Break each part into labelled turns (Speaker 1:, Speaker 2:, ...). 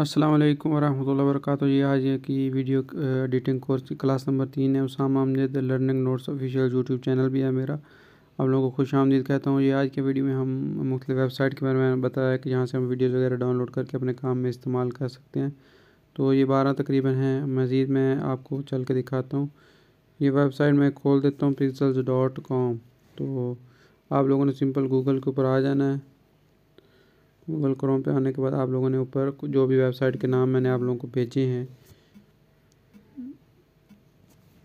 Speaker 1: अस्सलाम वालेकुम वरहमतुल्लाहि ये आज की वीडियो एडिटिंग कोर्स की क्लास नंबर तीन है Usama Amjad learning notes official YouTube channel भी है मेरा आप लोगों को खुश आमदीद कहता हूँ ये आज के वीडियो में हम मुख्त वेबसाइट के बारे में बताया कि जहाँ से हम वीडियोज़ वगैरह डाउनलोड करके अपने काम में इस्तेमाल कर सकते हैं तो ये बारह तकरीबन हैं मज़ीद मैं आपको चल के दिखाता हूँ ये वेबसाइट मैं खोल देता हूँ पिक्सल्स डॉट कॉम तो आप लोगों ने सिंपल गूगल के ऊपर आ जाना है गूगल क्रोम पे आने के बाद आप लोगों ने ऊपर जो भी वेबसाइट के नाम मैंने आप लोगों को भेजे हैं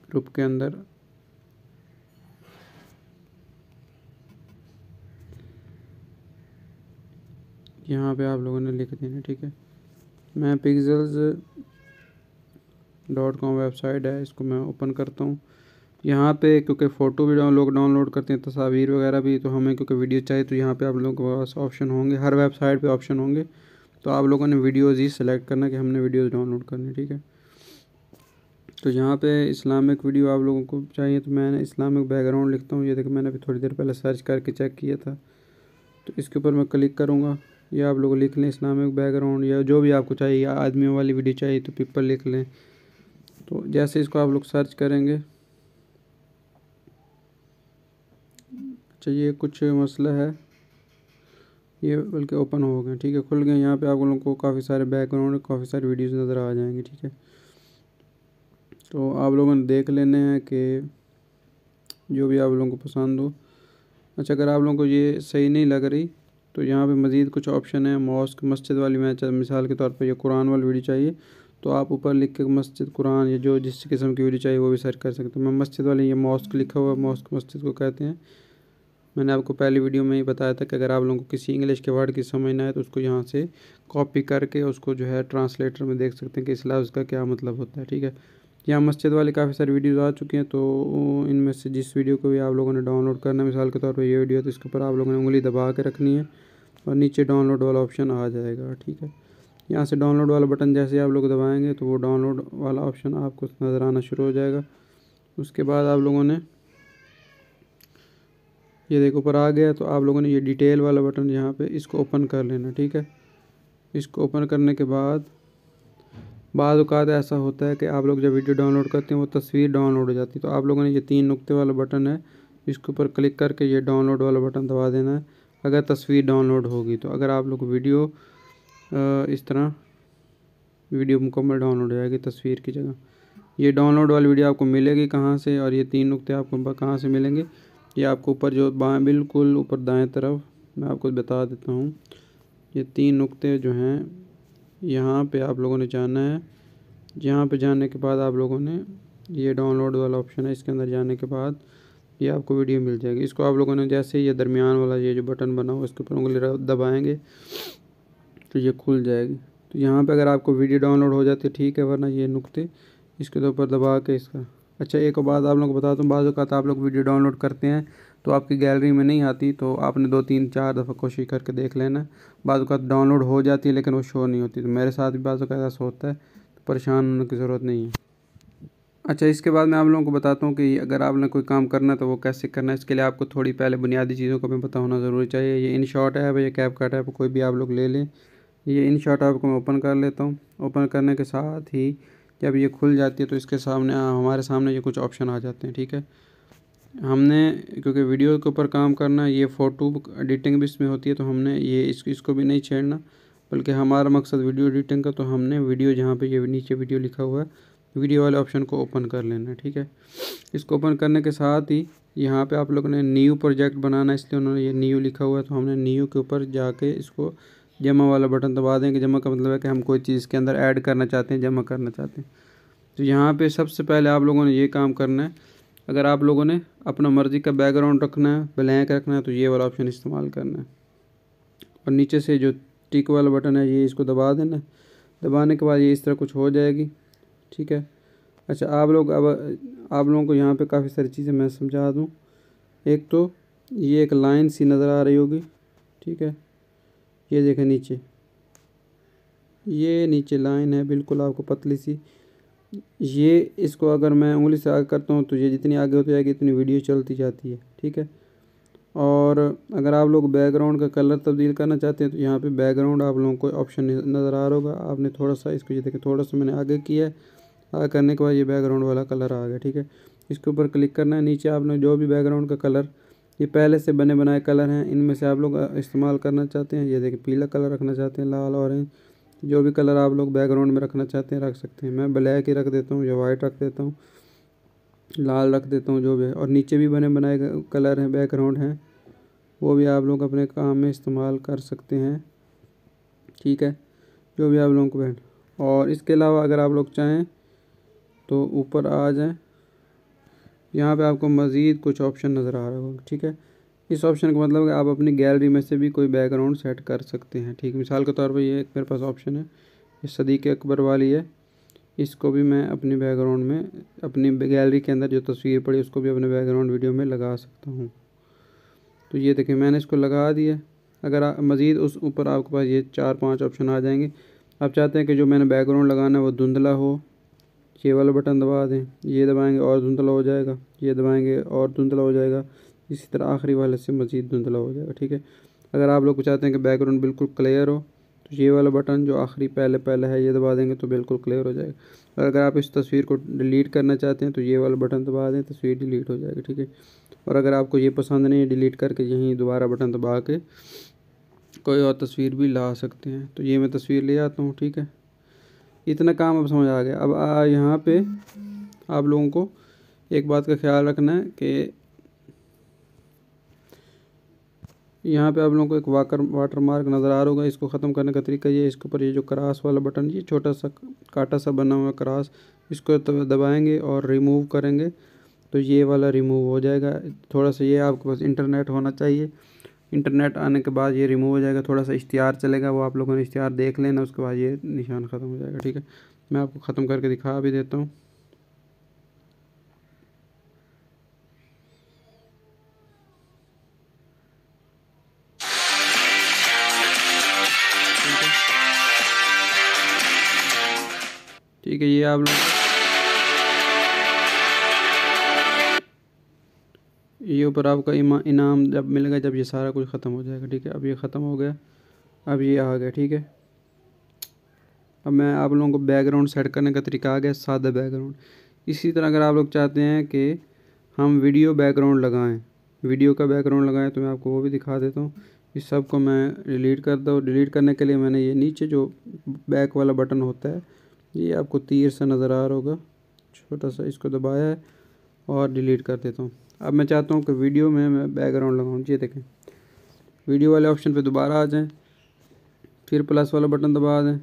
Speaker 1: ग्रुप के अंदर यहाँ पे आप लोगों ने लिख देना ठीक है मैं पिक्जल्स डॉट कॉम वेबसाइट है इसको मैं ओपन करता हूँ यहाँ पे क्योंकि फ़ोटो भी लोग डाउनलोड करते हैं तस्वीर वगैरह भी तो हमें क्योंकि वीडियो चाहिए तो यहाँ पे आप लोगों के पास ऑप्शन होंगे हर वेबसाइट पे ऑप्शन होंगे तो आप लोगों ने वीडियोज़ ही सिलेक्ट करना कि हमने वीडियोज़ डाउनलोड करनी ठीक है तो यहाँ पे इस्लामिक वीडियो आप लोगों को चाहिए तो मैंने इस्लामिक बैकग्राउंड लिखता हूँ ये देखो मैंने अभी थोड़ी देर पहले सर्च करके चेक किया था तो इसके ऊपर मैं क्लिक करूँगा या आप लोग लिख लें इस्लामिक बैकग्राउंड या जो भी आपको चाहिए आदमियों वाली वीडियो चाहिए तो पीपल लिख लें तो जैसे इसको आप लोग सर्च करेंगे अच्छा ये कुछ मसला है ये बल्कि ओपन हो गए ठीक है खुल गए यहाँ पे आप लोगों को काफ़ी सारे बैकग्राउंड काफ़ी सारे वीडियोस नज़र आ जाएंगे ठीक है तो आप लोगों ने देख लेने हैं कि जो भी आप लोगों को पसंद हो अच्छा अगर आप लोगों को ये सही नहीं लग रही तो यहाँ पे मज़ीद कुछ ऑप्शन है मॉस्क मस्जिद वाली मैच मिसाल के तौर पर यह कुरान वाली वीडियो चाहिए तो आप ऊपर लिख के मस्जिद कुरान या जो जिस किस्म की वीडियो चाहिए वो भी सर्च कर सकते हैं मैं मस्जिद वाली ये मॉस्क लिखा हुआ मॉस्क मस्जिद को कहते हैं मैंने आपको पहली वीडियो में ही बताया था कि अगर आप लोगों को किसी इंग्लिश के वर्ड की समझ ना है तो उसको यहाँ से कॉपी करके उसको जो है ट्रांसलेटर में देख सकते हैं कि इस लफ्ज़ उसका क्या मतलब होता है ठीक है यहाँ मस्जिद वाले काफ़ी सारी वीडियोज़ आ चुके हैं तो इनमें से जिस वीडियो को भी आप लोगों ने डाउनलोड करना मिसाल के तौर पर ये वीडियो तो इसके ऊपर आप लोगों ने उंगली दबा के रखनी है और नीचे डाउनलोड वाला ऑप्शन आ जाएगा ठीक है यहाँ से डाउनलोड वाला बटन जैसे आप लोग दबाएँगे तो वो डाउनलोड वाला ऑप्शन आपको नज़र आना शुरू हो जाएगा उसके बाद आप लोगों ने ये देखो ऊपर आ गया तो आप लोगों ने ये डिटेल वाला बटन यहाँ पे इसको ओपन कर लेना ठीक है इसको ओपन करने के बाद बाद अवत ऐसा होता है कि आप लोग जब वीडियो डाउनलोड करते हैं वो तस्वीर डाउनलोड हो जाती है तो आप लोगों ने ये तीन नुकते वाला बटन है इसके ऊपर क्लिक करके ये डाउनलोड वाला बटन दबा देना है अगर तस्वीर डाउनलोड होगी तो अगर आप लोग वीडियो इस तरह वीडियो मुकम्मल डाउनलोड हो जाएगी तस्वीर की जगह ये डाउनलोड वाली वीडियो आपको मिलेगी कहाँ से और ये तीन नुकते आपको कहाँ से मिलेंगे ये आपको ऊपर जो बाएँ बिल्कुल ऊपर दाएं तरफ मैं आपको बता देता हूँ ये तीन नुक्ते जो हैं यहाँ पे आप लोगों ने जाना है यहाँ पे जाने के बाद आप लोगों ने ये डाउनलोड वाला ऑप्शन है इसके अंदर जाने के बाद ये आपको वीडियो मिल जाएगी इसको आप लोगों ने जैसे ये दरमियान वाला ये जो बटन बना हुआ इसके ऊपर उंगली दबाएँगे तो ये खुल जाएगी तो यहाँ पर अगर आपको वीडियो डाउनलोड हो जाती ठीक है वरना ये नुकते इसके ऊपर दबा के इसका अच्छा एक और बात आप लोग को बताता हूँ बाज़ अवत आप लोग वीडियो डाउनलोड करते हैं तो आपकी गैलरी में नहीं आती तो आपने दो तीन चार दफ़ा कोशिश करके देख लेना बाज़ अवत डाउनलोड हो जाती है लेकिन वो शो नहीं होती तो मेरे साथ भी बाज़ ऐसा होता है तो परेशान होने की ज़रूरत नहीं है अच्छा इसके बाद मैं आप लोगों को बताता हूँ कि अगर आपने कोई काम करना है तो वो कैसे करना है इसके लिए आपको थोड़ी पहले बुनियादी चीज़ों का भी पता होना ज़रूरी चाहिए ये इन शॉट ऐप या कैप कट ऐप कोई भी आप लोग ले लें ये इन शॉट ऐप को मैं ओपन कर लेता हूँ ओपन करने के साथ ही जब ये खुल जाती है तो इसके सामने हाँ, हमारे सामने ये कुछ ऑप्शन आ जाते हैं ठीक है हमने क्योंकि वीडियो के ऊपर काम करना ये फ़ोटो एडिटिंग भी इसमें होती है तो हमने ये इसको इसको भी नहीं छेड़ना बल्कि हमारा मकसद वीडियो एडिटिंग का तो हमने वीडियो जहाँ पे ये नीचे वीडियो लिखा हुआ है वीडियो वाले ऑप्शन को ओपन कर लेना ठीक है इसको ओपन करने के साथ ही यहाँ पे आप लोगों ने न्यू प्रोजेक्ट बनाना इसलिए उन्होंने ये न्यू लिखा हुआ है तो हमने न्यू के ऊपर जाके इसको जमा वाला बटन दबा दें कि जमा का मतलब है कि हम कोई चीज़ के अंदर ऐड करना चाहते हैं जमा करना चाहते हैं तो यहाँ पे सबसे पहले आप लोगों ने ये काम करना है अगर आप लोगों ने अपना मर्ज़ी का बैकग्राउंड रखना है ब्लैंक रखना है तो ये वाला ऑप्शन इस्तेमाल करना है और नीचे से जो टिक वाला बटन है ये इसको दबा देना है दबाने के बाद ये इस तरह कुछ हो जाएगी ठीक है अच्छा आप लोग अब आप लोगों को यहाँ पर काफ़ी सारी चीज़ें मैं समझा दूँ एक तो ये एक लाइन सी नज़र आ रही होगी ठीक है ये देखें नीचे ये नीचे लाइन है बिल्कुल आपको पतली सी ये इसको अगर मैं उंगली से आगे करता हूँ तो ये जितनी आगे होती जाएगी इतनी वीडियो चलती जाती है ठीक है और अगर आप लोग बैकग्राउंड का कलर तब्दील करना चाहते हैं तो यहाँ पे बैकग्राउंड आप लोगों को ऑप्शन नज़र आ रहा होगा आपने थोड़ा सा इसको ये देखें थोड़ा सा मैंने आगे किया है आगे करने के बाद ये बैकग्राउंड वाला कलर आ गया ठीक है इसके ऊपर क्लिक करना है नीचे आपने जो भी बैकग्राउंड का कलर ये पहले से बने बनाए कलर हैं इनमें से आप लोग इस्तेमाल करना चाहते हैं ये देखिए पीला कलर रखना चाहते हैं लाल ऑरेंज जो भी कलर आप लोग बैकग्राउंड में रखना चाहते हैं रख सकते हैं मैं ब्लैक ही रख देता हूँ या वाइट रख देता हूँ लाल रख देता हूँ जो भी और नीचे भी बने बनाए कलर हैं बैकग्राउंड हैं वो भी आप लोग अपने काम में इस्तेमाल कर सकते हैं ठीक है जो भी आप लोगों को बहन और इसके अलावा अगर आप लोग चाहें तो ऊपर आ जाएँ यहाँ पे आपको मज़ीद कुछ ऑप्शन नज़र आ रहा होगा ठीक है इस ऑप्शन का मतलब आप अपनी गैलरी में से भी कोई बैकग्राउंड सेट कर सकते हैं ठीक मिसाल के तौर पर ये मेरे पास ऑप्शन है ये सदीक अकबर वाली है इसको भी मैं अपने बैकग्राउंड में अपनी गैलरी के अंदर जो तस्वीर पड़ी उसको भी अपने बैकग्राउंड वीडियो में लगा सकता हूँ तो ये देखिए मैंने इसको लगा दिया अगर मज़ीद उस ऊपर आपके पास ये चार पाँच ऑप्शन आ जाएंगे आप चाहते हैं कि जो मैंने बैकग्राउंड लगाना है वो धुंधला हो ये वाला बटन दबा दें ये दबाएंगे और धुंधला हो जाएगा ये दबाएंगे और धुंधला हो जाएगा इसी तरह आखिरी वाले से मज़ीद धुंधला हो जाएगा ठीक है अगर आप लोग चाहते हैं कि बैकग्राउंड बिल्कुल क्लियर हो तो ये वाला बटन जो आखिरी पहले पहले है ये दबा देंगे तो बिल्कुल क्लियर हो जाएगा और अगर आप इस तस्वीर को डिलीट करना चाहते हैं तो ये वाला बटन दबा दें तस्वीर डिलीट हो जाएगी ठीक है और अगर आपको ये पसंद नहीं है डिलीट करके यहीं दोबारा बटन दबा के कोई और तस्वीर भी ला सकते हैं तो ये मैं तस्वीर ले आता हूँ ठीक है इतना काम अब समझ आ गया अब यहाँ पे आप लोगों को एक बात का ख्याल रखना है कि यहाँ पे आप लोगों को एक वाकर वाटर मार्क नज़र आ रहा होगा इसको ख़त्म करने का तरीका ये इसके ऊपर ये जो क्रास वाला बटन ये छोटा सा काटा सा बना हुआ क्रास इसको तो दबाएंगे और रिमूव करेंगे तो ये वाला रिमूव हो जाएगा थोड़ा सा ये आपके पास इंटरनेट होना चाहिए इंटरनेट आने के बाद ये रिमूव हो जाएगा थोड़ा सा इश्तिहार चलेगा वो आप लोगों ने इश्तिहार देख लेना उसके बाद ये निशान ख़त्म हो जाएगा ठीक है मैं आपको ख़त्म करके दिखा भी देता हूँ ठीक है ये आप लोग ये ऊपर आपका इनाम जब मिलेगा जब ये सारा कुछ ख़त्म हो जाएगा ठीक है अब ये ख़त्म हो गया अब ये आ गया ठीक है अब मैं आप लोगों को बैकग्राउंड सेट करने का तरीका आ गया सादा बैकग्राउंड इसी तरह अगर आप लोग चाहते हैं कि हम वीडियो बैकग्राउंड लगाएं वीडियो का बैकग्राउंड लगाएं तो मैं आपको वो भी दिखा देता हूँ इस सब को मैं डिलीट करता हूँ डिलीट करने के लिए मैंने ये नीचे जो बैक वाला बटन होता है ये आपको तीर से नज़र आ रहा होगा छोटा सा इसको दबाया है और डिलीट कर देता हूँ अब मैं चाहता हूँ कि वीडियो में मैं बैकग्राउंड लगाऊँ ये देखें वीडियो वाले ऑप्शन पे दोबारा आ जाएं फिर प्लस वाला बटन दबा दें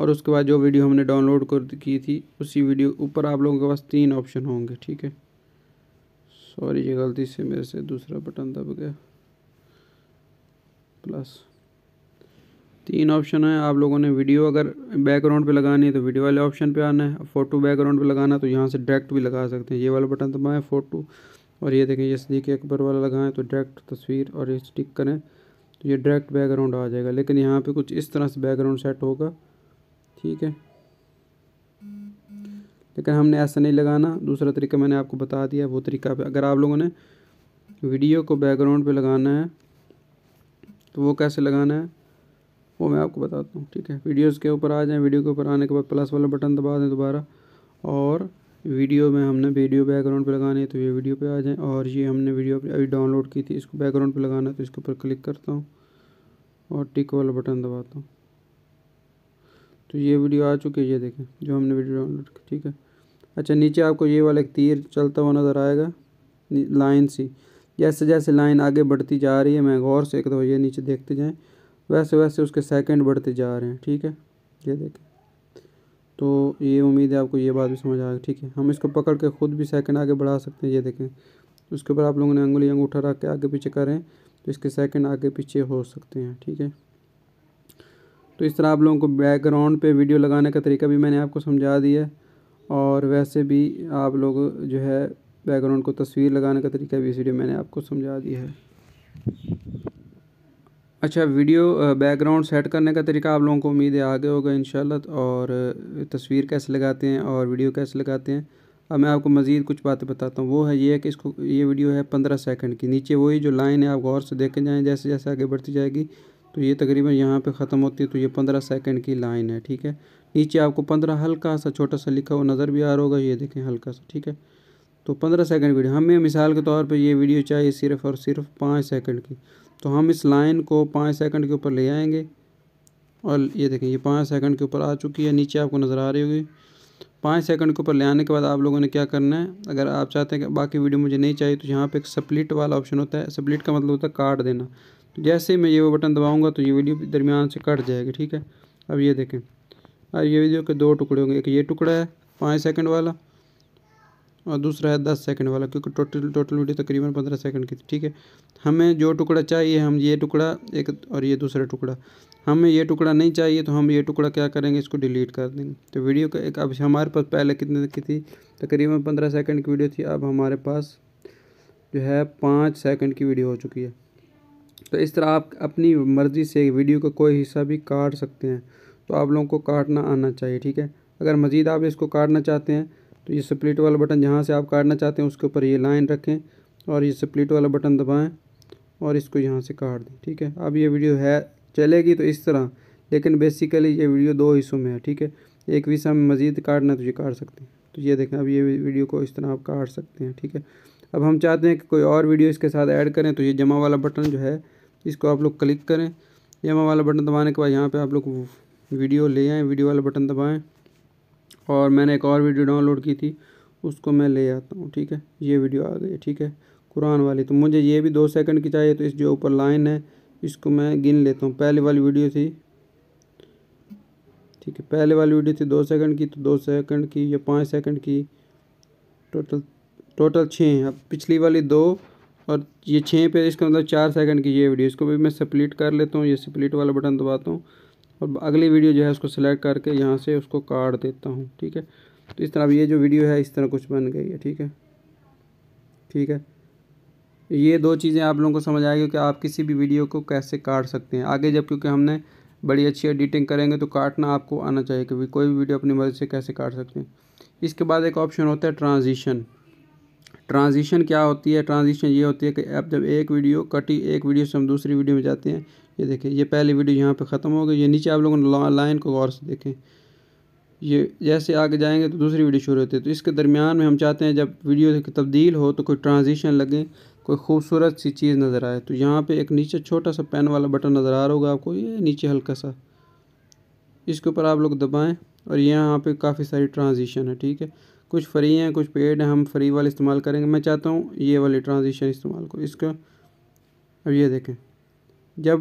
Speaker 1: और उसके बाद जो वीडियो हमने डाउनलोड कर की थी उसी वीडियो ऊपर आप लोगों के पास तीन ऑप्शन होंगे ठीक है सॉरी ये गलती से मेरे से दूसरा बटन दब गया प्लस तीन ऑप्शन है आप लोगों ने वीडियो अगर बैकग्राउंड पे लगानी है तो वीडियो वाले ऑप्शन पे आना है फ़ोटो बैकग्राउंड पे लगाना तो यहाँ से डायरेक्ट भी लगा सकते हैं ये वाला बटन दबाएं फ़ोटो और ये देखें ये सदीक अकबर वाला लगाएं तो डायरेक्ट तस्वीर और ये स्टिक करें तो ये डायरेक्ट बैकग्राउंड आ जाएगा लेकिन यहाँ पर कुछ इस तरह से बैकग्राउंड सेट होगा ठीक है लेकिन हमने ऐसा नहीं लगाना दूसरा तरीका मैंने आपको बता दिया वो तरीका अगर आप लोगों ने वीडियो को बैकग्राउंड पे लगाना है तो वो कैसे लगाना है वो मैं आपको बताता हूँ ठीक है वीडियोज़ के ऊपर आ जाएँ वीडियो के ऊपर आने के बाद प्लस वाला बटन दबा दें दोबारा और वीडियो में हमने वीडियो बैकग्राउंड पे लगानी है तो ये वीडियो पे आ जाएँ और ये हमने वीडियो अभी डाउनलोड की थी इसको बैकग्राउंड पे लगाना है तो इसके ऊपर क्लिक करता हूँ और टिक वाला बटन दबाता हूँ तो ये वीडियो आ चुकी है ये देखें जो हमने वीडियो डाउनलोड की ठीक है अच्छा नीचे आपको ये वाला एक तीर चलता हुआ नज़र आएगा लाइन सी जैसे जैसे लाइन आगे बढ़ती जा रही है मैं गौर से एक दफ़ा ये नीचे देखते जाएँ वैसे वैसे उसके सेकंड बढ़ते जा रहे हैं ठीक है ये देखें तो ये उम्मीद है आपको ये बात भी समझ आ ठीक है हम इसको पकड़ के ख़ुद भी सेकंड आगे बढ़ा सकते हैं ये देखें उसके ऊपर आप लोगों ने अंगुली अंगूठा रख के आगे पीछे करें तो इसके सेकंड आगे पीछे हो सकते हैं ठीक है तो इस तरह आप लोगों को बैकग्राउंड पर वीडियो लगाने का तरीका भी मैंने आपको समझा दिया और वैसे भी आप लोग जो है बैकग्राउंड को तस्वीर लगाने का तरीका भी इस वीडियो मैंने आपको समझा दिया है अच्छा वीडियो बैकग्राउंड सेट करने का तरीका आप लोगों को उम्मीद है आगे होगा इन और तस्वीर कैसे लगाते हैं और वीडियो कैसे लगाते हैं अब मैं आपको मज़ीद कुछ बातें बताता हूँ वो है ये कि इसको ये वीडियो है पंद्रह सेकंड की नीचे वही जो लाइन है आप गौर से देखें जाएँ जैसे जैसे आगे बढ़ती जाएगी तो ये तकरीबन यहाँ पे ख़त्म होती है तो ये पंद्रह सेकंड की लाइन है ठीक है नीचे आपको पंद्रह हल्का सा छोटा सा लिखा हुआ नज़र भी आ रहा होगा ये देखें हल्का सा ठीक है तो पंद्रह सेकंड वीडियो हमें मिसाल के तौर पर ये वीडियो चाहिए सिर्फ और सिर्फ पाँच सेकंड की तो हम इस लाइन को पाँच सेकंड के ऊपर ले आएंगे और ये देखें ये पाँच सेकंड के ऊपर आ चुकी है नीचे आपको नज़र आ रही होगी पाँच सेकंड के ऊपर ले आने के बाद आप लोगों ने क्या करना है अगर आप चाहते हैं कि बाकी वीडियो मुझे नहीं चाहिए तो यहाँ पर एक सप्लिट वाला ऑप्शन होता है सप्लिट का मतलब होता है काट देना तो जैसे ही मैं ये वो बटन दबाऊँगा तो ये वीडियो दरमियान से कट जाएगी ठीक है अब ये देखें अब ये वीडियो के दो टुकड़े होंगे एक ये टुकड़ा है पाँच सेकेंड वाला और दूसरा है दस सेकंड वाला क्योंकि टोटल टोटल वीडियो तकरीबन पंद्रह सेकंड की थी ठीक है हमें जो टुकड़ा चाहिए हम ये टुकड़ा एक और ये दूसरा टुकड़ा हमें ये टुकड़ा नहीं चाहिए तो हम ये टुकड़ा क्या करेंगे इसको डिलीट कर देंगे तो वीडियो का एक अब हमारे पास पहले कितने की थी तकरीबन पंद्रह सेकेंड की वीडियो थी अब हमारे पास जो है पाँच सेकेंड की वीडियो हो चुकी है तो इस तरह आप अपनी मर्ज़ी से वीडियो का कोई हिस्सा भी काट सकते हैं तो आप लोगों को काटना आना चाहिए ठीक है अगर मज़ीद आप इसको काटना चाहते हैं तो ये स्प्लिट वाला बटन जहाँ से आप काटना चाहते हैं उसके ऊपर ये लाइन रखें और ये स्प्लिट वाला बटन दबाएँ और इसको यहाँ से काट दें ठीक है अब ये वीडियो है चलेगी तो इस तरह लेकिन बेसिकली ये वीडियो दो हिस्सों में है ठीक है एक विषय में मज़ीद काटना तो ये काट सकते हैं तो ये देखें अब ये वीडियो को इस तरह आप काट सकते हैं ठीक है अब हम चाहते हैं कि कोई और वीडियो इसके साथ ऐड करें तो ये जमा वाला बटन जो है इसको आप लोग क्लिक करें जमा वाला बटन दबाने के बाद यहाँ पर आप लोग वीडियो ले आएँ वीडियो वाला बटन दबाएँ और मैंने एक और वीडियो डाउनलोड की थी उसको मैं ले आता हूँ ठीक है ये वीडियो आ गई ठीक है कुरान वाली तो मुझे ये भी दो सेकंड की चाहिए तो इस जो ऊपर लाइन है इसको मैं गिन लेता हूँ पहले वाली वीडियो थी ठीक है पहले वाली वीडियो थी दो सेकंड की तो दो सेकंड की या पाँच सेकंड की टोटल टोटल छः हैं अब पिछली वाली दो और ये छः पे इसका मतलब चार सेकंड की ये वीडियो इसको भी मैं सप्लीट कर लेता हूँ ये सप्लीट वाला बटन दबाता हूँ और अगली वीडियो जो है उसको सिलेक्ट करके यहाँ से उसको काट देता हूँ ठीक है तो इस तरह अब ये जो वीडियो है इस तरह कुछ बन गई है ठीक है ठीक है ये दो चीज़ें आप लोगों को समझ आएगी कि आप किसी भी वीडियो को कैसे काट सकते हैं आगे जब क्योंकि हमने बड़ी अच्छी एडिटिंग करेंगे तो काटना आपको आना चाहिए कि कोई भी वीडियो अपनी मर्ज़ी से कैसे काट सकते हैं इसके बाद एक ऑप्शन होता है ट्रांजिशन ट्रांजिशन क्या होती है ट्रांजिशन ये होती है कि आप जब एक वीडियो कटी एक वीडियो से हम दूसरी वीडियो में जाते हैं ये देखें ये पहली वीडियो यहाँ पे ख़त्म हो गई ये नीचे आप लोगों ने लाइन को गौर से देखें ये जैसे आगे जाएंगे तो दूसरी वीडियो शुरू होती है तो इसके दरमियान में हम चाहते हैं जब वीडियो तब्दील हो तो कोई ट्रांजिशन लगे कोई खूबसूरत सी चीज़ नज़र आए तो यहाँ पे एक नीचे छोटा सा पेन वाला बटन नज़र आ रहा होगा आपको ये नीचे हल्का सा इसके ऊपर आप लोग दबाएँ और यहाँ पर काफ़ी सारी ट्रांजिशन है ठीक है कुछ फ्री हैं कुछ पेड हैं हम फ्री वाले इस्तेमाल करेंगे मैं चाहता हूँ ये वाली ट्रांजिशन इस्तेमाल करो इसका अब ये देखें जब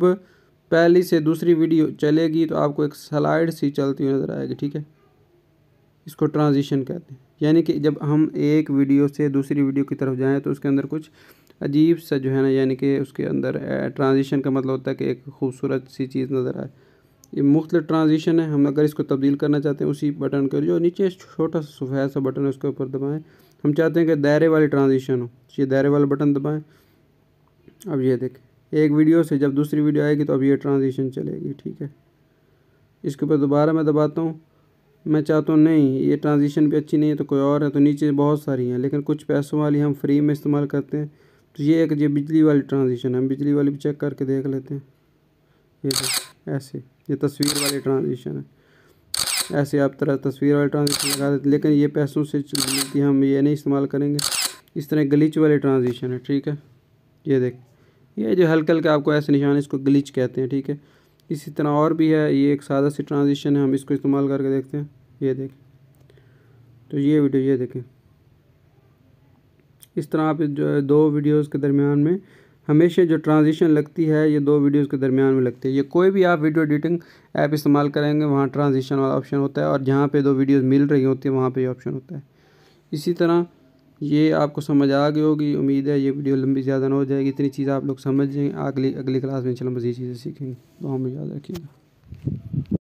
Speaker 1: पहली से दूसरी वीडियो चलेगी तो आपको एक स्लाइड सी चलती हुई नज़र आएगी ठीक है इसको ट्रांजिशन कहते हैं यानी कि जब हम एक वीडियो से दूसरी वीडियो की तरफ जाएँ तो उसके अंदर कुछ अजीब सा जो है ना यानी कि उसके अंदर ट्रांजिशन का मतलब होता है कि एक खूबसूरत सी चीज़ नज़र आए ये मुख्त ट्रांजिशन है हम अगर इसको तब्दील करना चाहते हैं उसी बटन के जो नीचे छोटा सा सफ़ेद सा बटन है उसके ऊपर दबाएँ हम चाहते हैं कि दायरे वाली ट्रांजिशन हो तो ये दायरे वाला बटन दबाएँ अब ये देखें एक वीडियो से जब दूसरी वीडियो आएगी तो अब ये ट्रांजिशन चलेगी ठीक है इसके ऊपर दोबारा मैं दबाता हूँ मैं चाहता हूँ नहीं ये ट्रांजिशन भी अच्छी नहीं है तो कोई और है तो नीचे बहुत सारी हैं लेकिन कुछ पैसों वाली हम फ्री में इस्तेमाल करते हैं तो ये एक ये बिजली वाली ट्रांजिशन हम बिजली वाली भी चेक करके देख लेते हैं ये ऐसे ये तस्वीर वाली ट्रांजिशन है ऐसे आप तरह तस्वीर वाले ट्रांजिशन लगा देते लेकिन ये पैसों से मिलती हम ये नहीं इस्तेमाल करेंगे इस तरह गलीच वाले ट्रांजिशन है ठीक है ये देख ये जो हल्का हल्का आपको ऐसे निशान है इसको ग्लिच कहते हैं ठीक है इसी तरह और भी है ये एक सादा सी ट्रांजिशन है हम इसको इस्तेमाल करके देखते हैं ये देखें तो ये वीडियो ये देखें इस तरह आप जो है दो वीडियोस के दरमियान में हमेशा जो ट्रांजिशन लगती है ये दो वीडियोस के दरमियान में लगती है ये कोई भी आप वीडियो एडिटिंग ऐप इस्तेमाल करेंगे वहाँ ट्रांजिशन वाला ऑप्शन होता है और जहाँ पे दो वीडियोस मिल रही होती है वहाँ पे ये ऑप्शन होता है इसी तरह ये आपको समझ आ गई होगी उम्मीद है ये वीडियो लंबी ज़्यादा ना हो जाएगी इतनी चीज़ें आप लोग समझ जाएँ अगली अगली क्लास में चलो मज़ीद चीज़ें सीखेंगे तो हमें याद रखिएगा